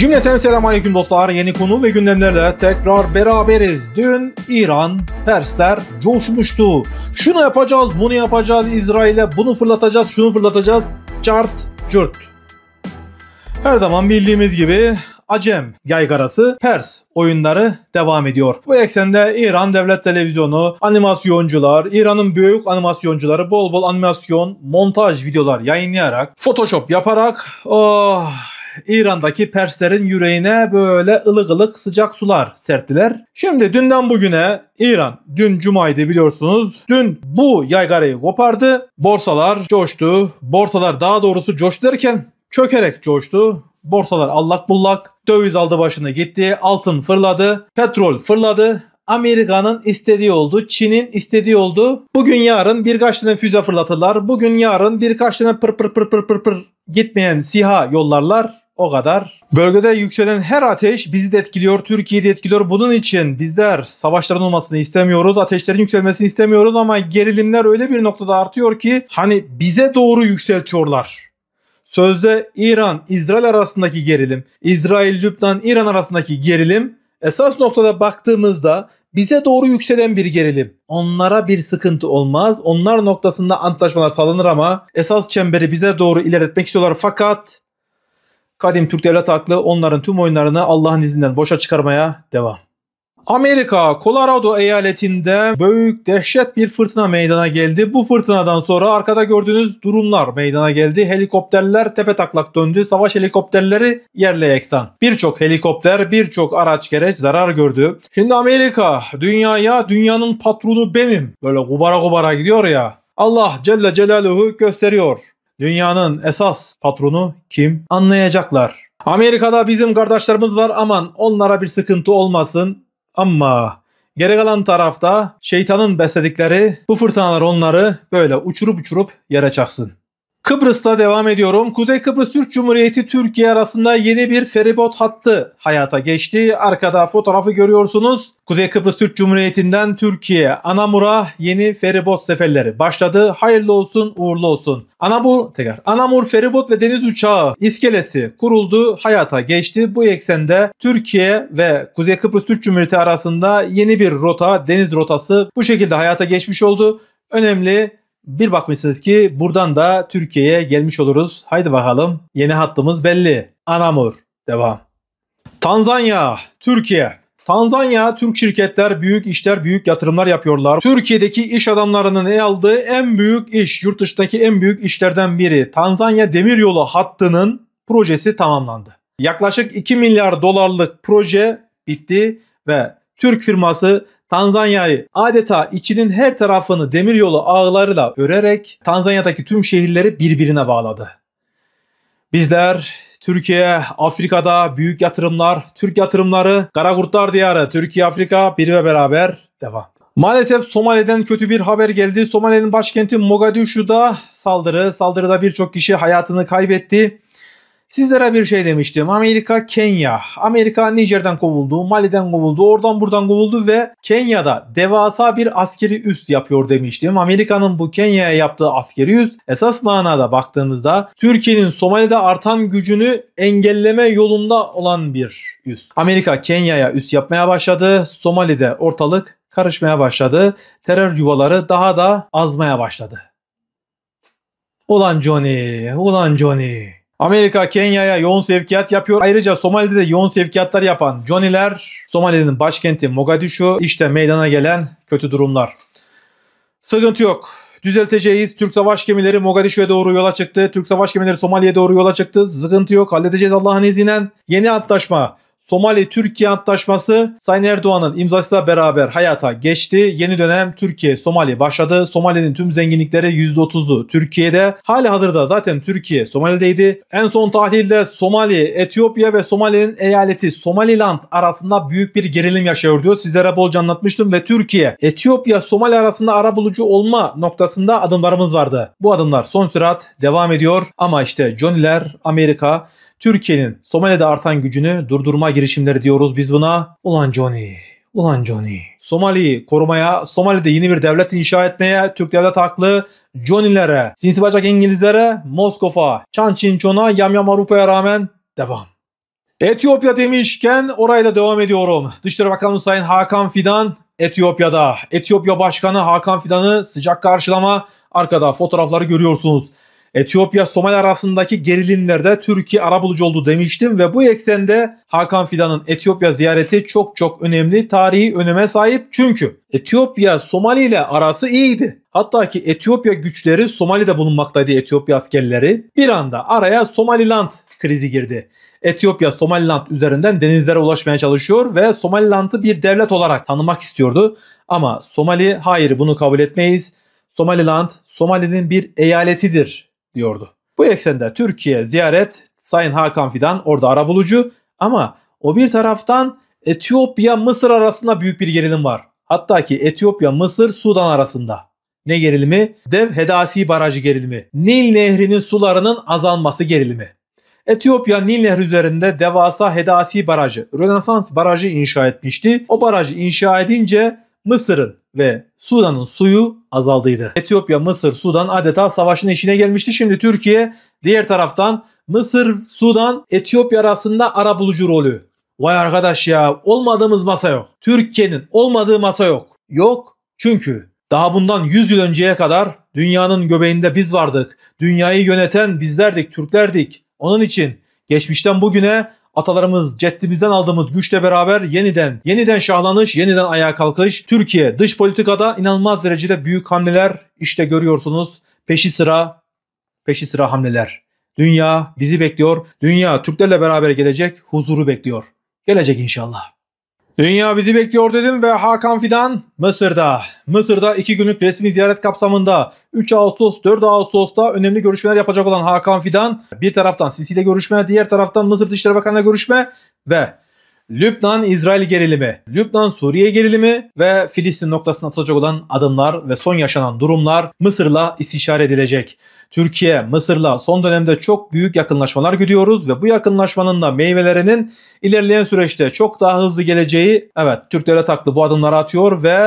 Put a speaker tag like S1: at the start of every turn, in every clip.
S1: Cümleten selamünaleyküm dostlar. Yeni konu ve gündemlerle tekrar beraberiz. Dün İran, Persler coşmuştu. Şunu yapacağız, bunu yapacağız İsrail'e, bunu fırlatacağız, şunu fırlatacağız. Çart, cürt. Her zaman bildiğimiz gibi Acem yaygarası Pers oyunları devam ediyor. Bu eksende İran Devlet Televizyonu, animasyoncular, İran'ın büyük animasyoncuları bol bol animasyon, montaj videolar yayınlayarak, Photoshop yaparak oh, İran'daki Perslerin yüreğine böyle ılık ılık sıcak sular serttiler. Şimdi dünden bugüne İran dün cumaydı biliyorsunuz. Dün bu yaygarayı kopardı. Borsalar coştu. Borsalar daha doğrusu coştu derken çökerek coştu. Borsalar allak bullak. Döviz aldı başını gitti. Altın fırladı. Petrol fırladı. Amerika'nın istediği oldu. Çin'in istediği oldu. Bugün yarın birkaç tane füze fırlatırlar. Bugün yarın birkaç tane pır pır pır pır pır pır gitmeyen siha yollarlar o kadar. Bölgede yükselen her ateş bizi de etkiliyor, Türkiye'yi de etkiliyor. Bunun için bizler savaşların olmasını istemiyoruz, ateşlerin yükselmesini istemiyoruz ama gerilimler öyle bir noktada artıyor ki hani bize doğru yükseltiyorlar. Sözde İran, İsrail arasındaki gerilim, İsrail, Lübnan, İran arasındaki gerilim esas noktada baktığımızda bize doğru yükselen bir gerilim. Onlara bir sıkıntı olmaz. Onlar noktasında antlaşmalar sağlanır ama esas çemberi bize doğru ilerletmek istiyorlar fakat Kadim Türk Devlet Aklı onların tüm oyunlarını Allah'ın izinden boşa çıkarmaya devam. Amerika Colorado eyaletinde büyük dehşet bir fırtına meydana geldi. Bu fırtınadan sonra arkada gördüğünüz durumlar meydana geldi. Helikopterler tepe taklak döndü. Savaş helikopterleri yerle yeksan. Birçok helikopter, birçok araç gereç zarar gördü. Şimdi Amerika dünyaya dünyanın patronu benim. Böyle kubara kubara gidiyor ya. Allah Celle Celaluhu gösteriyor. Dünyanın esas patronu kim? Anlayacaklar. Amerika'da bizim kardeşlerimiz var aman onlara bir sıkıntı olmasın. Ama Geri kalan tarafta şeytanın besledikleri bu fırtınalar onları böyle uçurup uçurup yere çaksın. Kıbrıs'ta devam ediyorum. Kuzey Kıbrıs Türk Cumhuriyeti Türkiye arasında yeni bir feribot hattı hayata geçti. Arkada fotoğrafı görüyorsunuz. Kuzey Kıbrıs Türk Cumhuriyeti'nden Türkiye, Anamur'a yeni feribot seferleri başladı. Hayırlı olsun, uğurlu olsun. Anamur, tekrar Anamur feribot ve deniz uçağı iskelesi kuruldu, hayata geçti. Bu eksende Türkiye ve Kuzey Kıbrıs Türk Cumhuriyeti arasında yeni bir rota, deniz rotası bu şekilde hayata geçmiş oldu. Önemli bir bakmışsınız ki buradan da Türkiye'ye gelmiş oluruz. Haydi bakalım yeni hattımız belli. Anamur devam. Tanzanya, Türkiye. Tanzanya, Türk şirketler büyük işler, büyük yatırımlar yapıyorlar. Türkiye'deki iş adamlarının el aldığı en büyük iş, yurt dışındaki en büyük işlerden biri. Tanzanya Demiryolu hattının projesi tamamlandı. Yaklaşık 2 milyar dolarlık proje bitti ve Türk firması Tanzanya'yı adeta içinin her tarafını demiryolu ağlarıyla örerek Tanzanya'daki tüm şehirleri birbirine bağladı. Bizler Türkiye, Afrika'da büyük yatırımlar, Türk yatırımları, Karakurtlar Diyarı, Türkiye, Afrika bir ve beraber devam. Maalesef Somali'den kötü bir haber geldi. Somali'nin başkenti Mogadishu'da saldırı. Saldırıda birçok kişi hayatını kaybetti. Sizlere bir şey demiştim. Amerika Kenya. Amerika Nijer'den kovuldu, Mali'den kovuldu, oradan buradan kovuldu ve Kenya'da devasa bir askeri üst yapıyor demiştim. Amerika'nın bu Kenya'ya yaptığı askeri üst, esas manada baktığımızda Türkiye'nin Somali'de artan gücünü engelleme yolunda olan bir üst. Amerika Kenya'ya üst yapmaya başladı. Somali'de ortalık karışmaya başladı. Terör yuvaları daha da azmaya başladı. Ulan Johnny, ulan Johnny. Amerika Kenya'ya yoğun sevkiyat yapıyor. Ayrıca Somali'de de yoğun sevkiyatlar yapan Johnny'ler Somali'nin başkenti Mogadishu işte meydana gelen kötü durumlar. Sıkıntı yok. Düzelteceğiz. Türk savaş gemileri Mogadishu'ya doğru yola çıktı. Türk savaş gemileri Somali'ye doğru yola çıktı. Sıkıntı yok. Halledeceğiz Allah'ın izniyle. Yeni antlaşma Somali-Türkiye Antlaşması Sayın Erdoğan'ın imzasıyla beraber hayata geçti. Yeni dönem Türkiye-Somali başladı. Somali'nin tüm zenginlikleri %30'u Türkiye'de. Hali hazırda zaten Türkiye Somali'deydi. En son tahlilde Somali, Etiyopya ve Somali'nin eyaleti Somaliland arasında büyük bir gerilim yaşıyor diyor. Sizlere bolca anlatmıştım ve Türkiye, Etiyopya, Somali arasında ara bulucu olma noktasında adımlarımız vardı. Bu adımlar son sürat devam ediyor ama işte Johnny'ler, Amerika Türkiye'nin Somali'de artan gücünü durdurma girişimleri diyoruz biz buna. Ulan Johnny, ulan Johnny. Somali'yi korumaya, Somali'de yeni bir devlet inşa etmeye Türk devlet haklı Johnny'lere, sinsi bacak İngilizlere, Moskova, Çan Çinçon'a, Yam Avrupa'ya rağmen devam. Etiyopya demişken orayla devam ediyorum. Dışişleri Bakanı Sayın Hakan Fidan Etiyopya'da. Etiyopya Başkanı Hakan Fidan'ı sıcak karşılama arkada fotoğrafları görüyorsunuz. Etiyopya Somali arasındaki gerilimlerde Türkiye arabulucu oldu demiştim ve bu eksende Hakan Fidan'ın Etiyopya ziyareti çok çok önemli tarihi öneme sahip çünkü Etiyopya Somali ile arası iyiydi. Hatta ki Etiyopya güçleri Somali'de bulunmaktaydı Etiyopya askerleri. Bir anda araya Somaliland krizi girdi. Etiyopya Somaliland üzerinden denizlere ulaşmaya çalışıyor ve Somaliland'ı bir devlet olarak tanımak istiyordu. Ama Somali hayır bunu kabul etmeyiz. Somaliland Somali'nin bir eyaletidir diyordu. Bu eksende Türkiye ziyaret Sayın Hakan Fidan orada arabulucu ama o bir taraftan Etiyopya-Mısır arasında büyük bir gerilim var. Hatta ki Etiyopya-Mısır-Sudan arasında. Ne gerilimi? Dev Hedasi Barajı gerilimi. Nil Nehri'nin sularının azalması gerilimi. Etiyopya Nil Nehri üzerinde devasa Hedasi Barajı, Rönesans Barajı inşa etmişti. O barajı inşa edince Mısır'ın ve Sudan'ın suyu azaldıydı. Etiyopya, Mısır, Sudan adeta savaşın eşine gelmişti. Şimdi Türkiye diğer taraftan Mısır, Sudan, Etiyopya arasında ara bulucu rolü. Vay arkadaş ya olmadığımız masa yok. Türkiye'nin olmadığı masa yok. Yok çünkü daha bundan 100 yıl önceye kadar dünyanın göbeğinde biz vardık. Dünyayı yöneten bizlerdik, Türklerdik. Onun için geçmişten bugüne Atalarımız ceddimizden aldığımız güçle beraber yeniden, yeniden şahlanış, yeniden ayağa kalkış. Türkiye dış politikada inanılmaz derecede büyük hamleler işte görüyorsunuz. Peşi sıra, peşi sıra hamleler. Dünya bizi bekliyor. Dünya Türklerle beraber gelecek huzuru bekliyor. Gelecek inşallah. Dünya bizi bekliyor dedim ve Hakan Fidan Mısır'da. Mısır'da iki günlük resmi ziyaret kapsamında 3 Ağustos 4 Ağustos'ta önemli görüşmeler yapacak olan Hakan Fidan bir taraftan Sisi ile görüşme diğer taraftan Mısır Dışişleri Bakanı'yla görüşme ve Lübnan-İsrail gerilimi, Lübnan-Suriye gerilimi ve Filistin noktasına atılacak olan adımlar ve son yaşanan durumlar Mısır'la istişare edilecek. Türkiye, Mısır'la son dönemde çok büyük yakınlaşmalar gidiyoruz ve bu yakınlaşmanın da meyvelerinin ilerleyen süreçte çok daha hızlı geleceği evet Türk devlet aklı bu adımları atıyor ve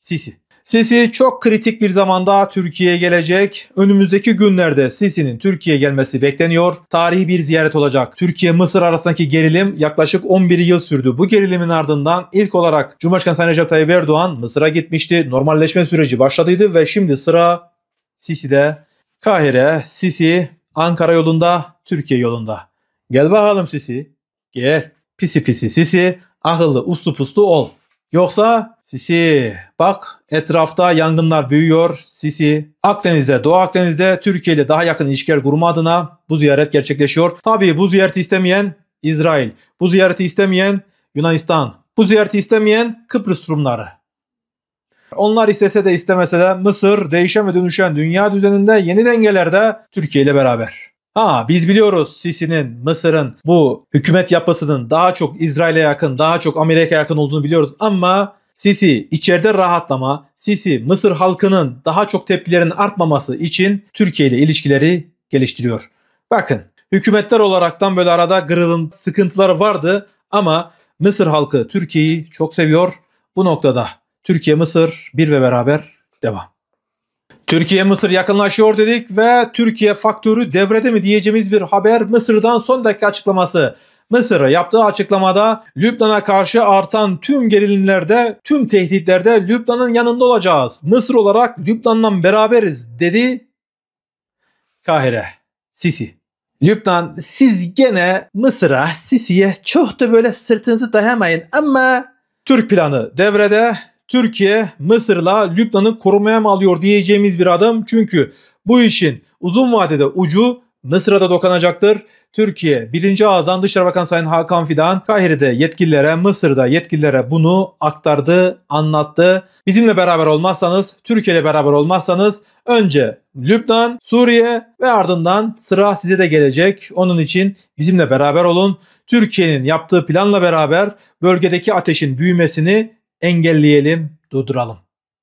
S1: Sisi. Sisi çok kritik bir zamanda Türkiye'ye gelecek. Önümüzdeki günlerde Sisi'nin Türkiye'ye gelmesi bekleniyor. Tarihi bir ziyaret olacak. Türkiye-Mısır arasındaki gerilim yaklaşık 11 yıl sürdü. Bu gerilimin ardından ilk olarak Cumhurbaşkanı Sayın Recep Tayyip Erdoğan Mısır'a gitmişti. Normalleşme süreci başladıydı ve şimdi sıra Sisi'de Kahire, Sisi, Ankara yolunda, Türkiye yolunda. Gel bakalım Sisi. Gel. Pisi pisi Sisi. Akıllı uslu puslu ol. Yoksa Sisi bak etrafta yangınlar büyüyor Sisi. Akdeniz'de Doğu Akdeniz'de Türkiye ile daha yakın ilişkiler kurma adına bu ziyaret gerçekleşiyor. Tabii bu ziyareti istemeyen İsrail, bu ziyareti istemeyen Yunanistan, bu ziyareti istemeyen Kıbrıs Rumları. Onlar istese de istemese de Mısır değişen ve dönüşen dünya düzeninde yeni dengelerde Türkiye ile beraber. Ha biz biliyoruz Sisi'nin, Mısır'ın bu hükümet yapısının daha çok İsrail'e yakın, daha çok Amerika'ya yakın olduğunu biliyoruz ama Sisi içeride rahatlama, Sisi Mısır halkının daha çok tepkilerin artmaması için Türkiye ile ilişkileri geliştiriyor. Bakın hükümetler olaraktan böyle arada gırılın sıkıntılar vardı ama Mısır halkı Türkiye'yi çok seviyor. Bu noktada Türkiye-Mısır bir ve beraber devam. Türkiye-Mısır yakınlaşıyor dedik ve Türkiye faktörü devrede mi diyeceğimiz bir haber Mısır'dan son dakika açıklaması. Mısır'a yaptığı açıklamada Lübnan'a karşı artan tüm gerilimlerde, tüm tehditlerde Lübnan'ın yanında olacağız. Mısır olarak Lübnan'la beraberiz dedi Kahire, Sisi. Lübnan siz gene Mısır'a, Sisi'ye çok da böyle sırtınızı dayamayın ama Türk planı devrede Türkiye Mısır'la Lübnan'ı korumaya mı alıyor diyeceğimiz bir adım. Çünkü bu işin uzun vadede ucu Mısır'a da dokanacaktır. Türkiye birinci ağızdan Dışişleri Bakanı Sayın Hakan Fidan Kahire'de yetkililere, Mısır'da yetkililere bunu aktardı, anlattı. Bizimle beraber olmazsanız, Türkiye ile beraber olmazsanız önce Lübnan, Suriye ve ardından sıra size de gelecek. Onun için bizimle beraber olun. Türkiye'nin yaptığı planla beraber bölgedeki ateşin büyümesini engelleyelim, durduralım.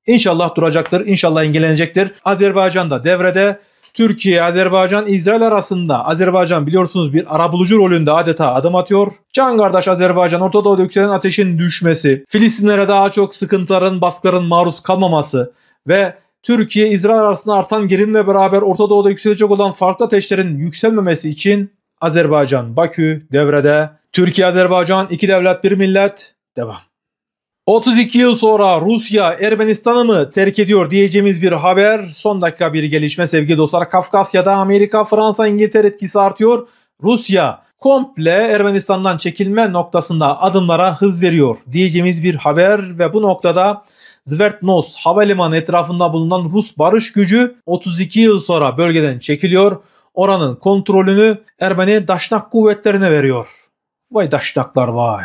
S1: İnşallah duracaktır, inşallah engellenecektir. Azerbaycan da devrede. Türkiye, Azerbaycan, İsrail arasında Azerbaycan biliyorsunuz bir arabulucu rolünde adeta adım atıyor. Can kardeş Azerbaycan, Orta Doğu'da yükselen ateşin düşmesi, Filistinlere daha çok sıkıntıların, baskıların maruz kalmaması ve Türkiye, İsrail arasında artan gerilimle beraber Orta Doğu'da yükselecek olan farklı ateşlerin yükselmemesi için Azerbaycan, Bakü devrede. Türkiye, Azerbaycan, iki devlet, bir millet devam. 32 yıl sonra Rusya Ermenistan'ı mı terk ediyor diyeceğimiz bir haber. Son dakika bir gelişme sevgili dostlar. Kafkasya'da Amerika, Fransa, İngiltere etkisi artıyor. Rusya komple Ermenistan'dan çekilme noktasında adımlara hız veriyor diyeceğimiz bir haber ve bu noktada Zvertnos havalimanı etrafında bulunan Rus barış gücü 32 yıl sonra bölgeden çekiliyor. Oranın kontrolünü Ermeni Daşnak kuvvetlerine veriyor. Vay Daşnaklar vay.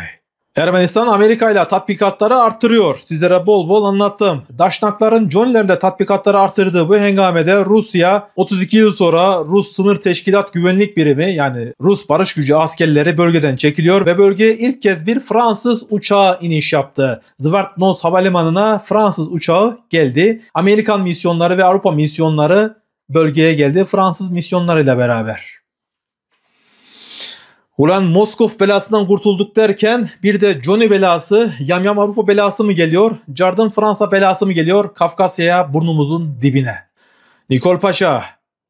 S1: Ermenistan Amerika ile tatbikatları artırıyor. Sizlere bol bol anlattım. Daşnakların Jonlerde tatbikatları arttırdığı bu hengamede Rusya 32 yıl sonra Rus Sınır Teşkilat Güvenlik Birimi yani Rus barış gücü askerleri bölgeden çekiliyor ve bölgeye ilk kez bir Fransız uçağı iniş yaptı. Zvartnoz Havalimanı'na Fransız uçağı geldi. Amerikan misyonları ve Avrupa misyonları bölgeye geldi Fransız misyonlarıyla beraber. Ulan Moskov belasından kurtulduk derken bir de Johnny belası, Yamyam Yam Avrupa belası mı geliyor, Jardin Fransa belası mı geliyor Kafkasya'ya burnumuzun dibine. Nikol Paşa,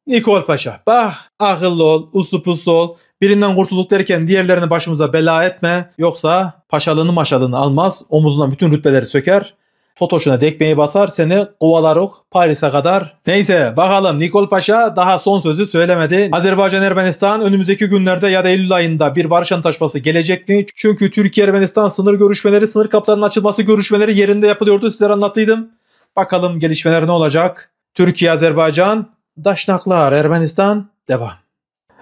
S1: Nikol Paşa bak akıllı ol, uslu puslu ol, birinden kurtulduk derken diğerlerini başımıza bela etme yoksa paşalığını maşalığını almaz omuzundan bütün rütbeleri söker Totoş'una dekmeyi basar seni kovalarok Paris'e kadar. Neyse bakalım Nikol Paşa daha son sözü söylemedi. Azerbaycan Ermenistan önümüzdeki günlerde ya da Eylül ayında bir barış antlaşması gelecek mi? Çünkü Türkiye Ermenistan sınır görüşmeleri, sınır kaplarının açılması görüşmeleri yerinde yapılıyordu. Sizlere anlattıydım. Bakalım gelişmeler ne olacak? Türkiye, Azerbaycan, Daşnaklar, Ermenistan devam.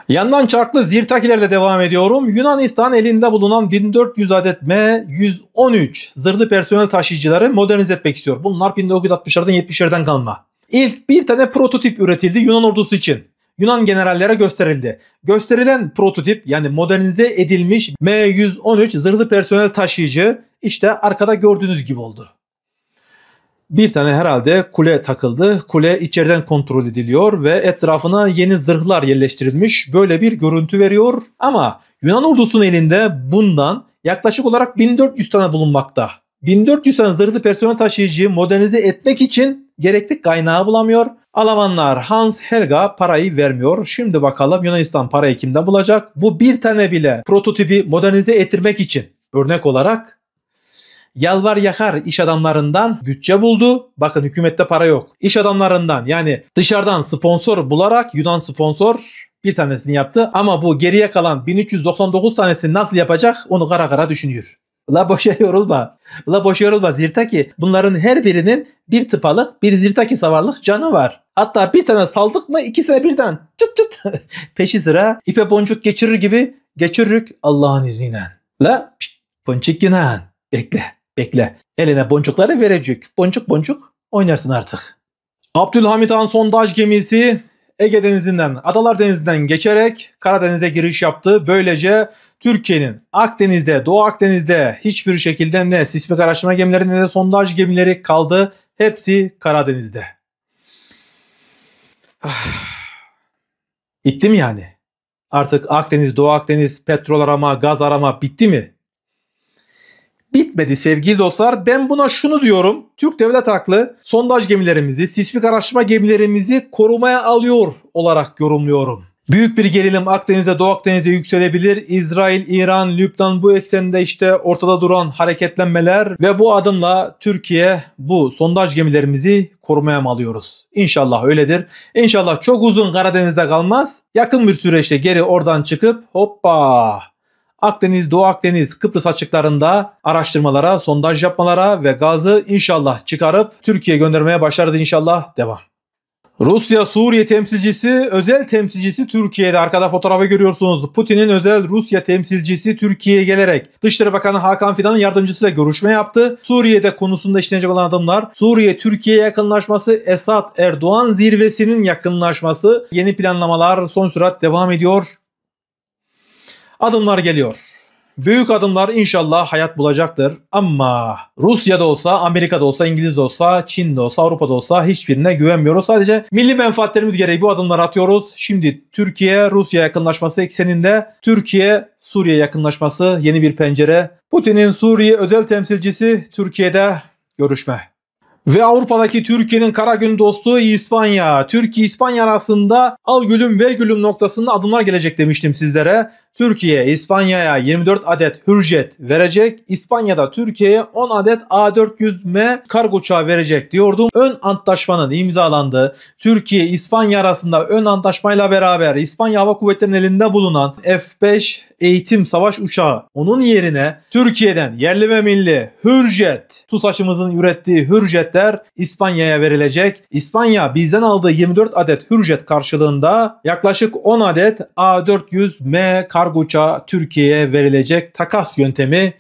S1: Yandan çarklı zirtakilerde devam ediyorum. Yunanistan elinde bulunan 1400 adet M113 zırhlı personel taşıyıcıları modernize etmek istiyor. Bunlar 1960'lardan 70'lerden kalma. İlk bir tane prototip üretildi Yunan ordusu için. Yunan generallere gösterildi. Gösterilen prototip yani modernize edilmiş M113 zırhlı personel taşıyıcı işte arkada gördüğünüz gibi oldu bir tane herhalde kule takıldı. Kule içeriden kontrol ediliyor ve etrafına yeni zırhlar yerleştirilmiş. Böyle bir görüntü veriyor ama Yunan ordusunun elinde bundan yaklaşık olarak 1400 tane bulunmakta. 1400 tane zırhlı personel taşıyıcıyı modernize etmek için gerekli kaynağı bulamıyor. Almanlar Hans Helga parayı vermiyor. Şimdi bakalım Yunanistan parayı kimde bulacak? Bu bir tane bile prototipi modernize ettirmek için örnek olarak yalvar yakar iş adamlarından bütçe buldu. Bakın hükümette para yok. İş adamlarından yani dışarıdan sponsor bularak Yunan sponsor bir tanesini yaptı ama bu geriye kalan 1399 tanesini nasıl yapacak onu kara kara düşünüyor. La boşa yorulma. La boşa yorulma Zirtaki. Bunların her birinin bir tıpalık, bir Zirtaki savarlık canı var. Hatta bir tane saldık mı ikisine birden çıt çıt peşi sıra ipe boncuk geçirir gibi geçiririk Allah'ın izniyle. La pişt, boncuk günan. Bekle. Bekle. Eline boncukları verecek. Boncuk boncuk oynarsın artık. Abdülhamit Han sondaj gemisi Ege Denizi'nden, Adalar Denizi'nden geçerek Karadeniz'e giriş yaptı. Böylece Türkiye'nin Akdeniz'de, Doğu Akdeniz'de hiçbir şekilde ne sismik araştırma gemileri ne de sondaj gemileri kaldı. Hepsi Karadeniz'de. Bitti mi yani? Artık Akdeniz, Doğu Akdeniz petrol arama, gaz arama bitti mi? bitmedi sevgili dostlar. Ben buna şunu diyorum. Türk devlet haklı sondaj gemilerimizi, sismik araştırma gemilerimizi korumaya alıyor olarak yorumluyorum. Büyük bir gerilim Akdeniz'e Doğu Akdeniz'e yükselebilir. İsrail, İran, Lübnan bu eksende işte ortada duran hareketlenmeler ve bu adımla Türkiye bu sondaj gemilerimizi korumaya mı alıyoruz? İnşallah öyledir. İnşallah çok uzun Karadeniz'de kalmaz. Yakın bir süreçte geri oradan çıkıp hoppa Akdeniz, Doğu Akdeniz, Kıbrıs açıklarında araştırmalara, sondaj yapmalara ve gazı inşallah çıkarıp Türkiye göndermeye başardı inşallah devam. Rusya Suriye temsilcisi, özel temsilcisi Türkiye'de. Arkada fotoğrafı görüyorsunuz. Putin'in özel Rusya temsilcisi Türkiye'ye gelerek Dışişleri Bakanı Hakan Fidan'ın yardımcısıyla görüşme yaptı. Suriye'de konusunda işlenecek olan adımlar, Suriye türkiye yakınlaşması, Esad Erdoğan zirvesinin yakınlaşması, yeni planlamalar son sürat devam ediyor. Adımlar geliyor. Büyük adımlar inşallah hayat bulacaktır. Ama Rusya'da olsa, Amerika'da olsa, İngiliz'de olsa, Çin'de olsa, Avrupa'da olsa hiçbirine güvenmiyoruz. Sadece milli menfaatlerimiz gereği bu adımları atıyoruz. Şimdi Türkiye Rusya yakınlaşması ekseninde Türkiye Suriye yakınlaşması yeni bir pencere. Putin'in Suriye özel temsilcisi Türkiye'de görüşme. Ve Avrupa'daki Türkiye'nin kara gün dostu İspanya. Türkiye İspanya arasında al gülüm ver gülüm noktasında adımlar gelecek demiştim sizlere. Türkiye İspanya'ya 24 adet Hürjet verecek. İspanya'da Türkiye'ye 10 adet A400M kargo uçağı verecek diyordum. Ön antlaşmanın imzalandı. Türkiye İspanya arasında ön antlaşmayla beraber İspanya Hava Kuvvetleri'nin elinde bulunan F5 eğitim savaş uçağı. Onun yerine Türkiye'den yerli ve milli Hürjet, TUSAŞ'ımızın ürettiği Hürjetler İspanya'ya verilecek. İspanya bizden aldığı 24 adet Hürjet karşılığında yaklaşık 10 adet A400M kargo uçağı Türkiye'ye verilecek takas yöntemi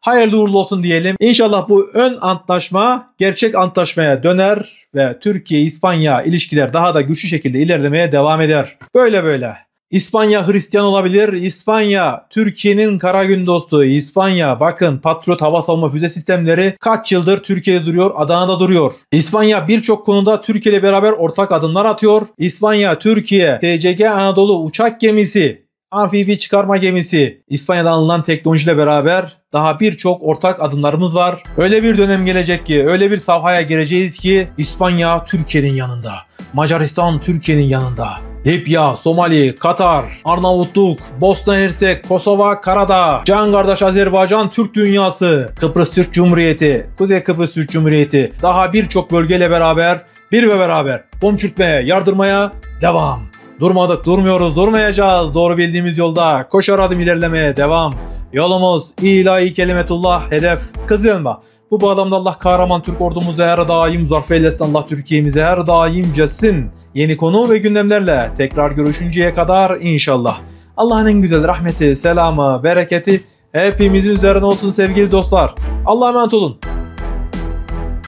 S1: hayırlı uğurlu olsun diyelim. İnşallah bu ön antlaşma gerçek antlaşmaya döner ve Türkiye-İspanya ilişkiler daha da güçlü şekilde ilerlemeye devam eder. Böyle böyle. İspanya Hristiyan olabilir. İspanya Türkiye'nin kara gün dostu. İspanya bakın Patriot hava savunma füze sistemleri kaç yıldır Türkiye'de duruyor, Adana'da duruyor. İspanya birçok konuda Türkiye ile beraber ortak adımlar atıyor. İspanya, Türkiye, TCG Anadolu uçak gemisi, amfibi çıkarma gemisi, İspanya'dan alınan teknolojiyle beraber daha birçok ortak adımlarımız var. Öyle bir dönem gelecek ki, öyle bir sahaya gireceğiz ki İspanya Türkiye'nin yanında, Macaristan Türkiye'nin yanında, Libya, Somali, Katar, Arnavutluk, Bosna Hersek, Kosova, Karadağ, Can Kardeş Azerbaycan Türk Dünyası, Kıbrıs Türk Cumhuriyeti, Kuzey Kıbrıs Türk Cumhuriyeti daha birçok bölgeyle beraber bir ve beraber bomçürtmeye, yardırmaya devam. Durmadık, durmuyoruz, durmayacağız. Doğru bildiğimiz yolda koşar adım ilerlemeye devam. Yolumuz ilahi kelimetullah hedef kızılma. Bu bağlamda Allah kahraman Türk ordumuzu her daim zarf eylesin. Allah Türkiye'mize her daim celsin. Yeni konu ve gündemlerle tekrar görüşünceye kadar inşallah. Allah'ın en güzel rahmeti, selamı, bereketi hepimizin üzerine olsun sevgili dostlar. Allah'a emanet olun.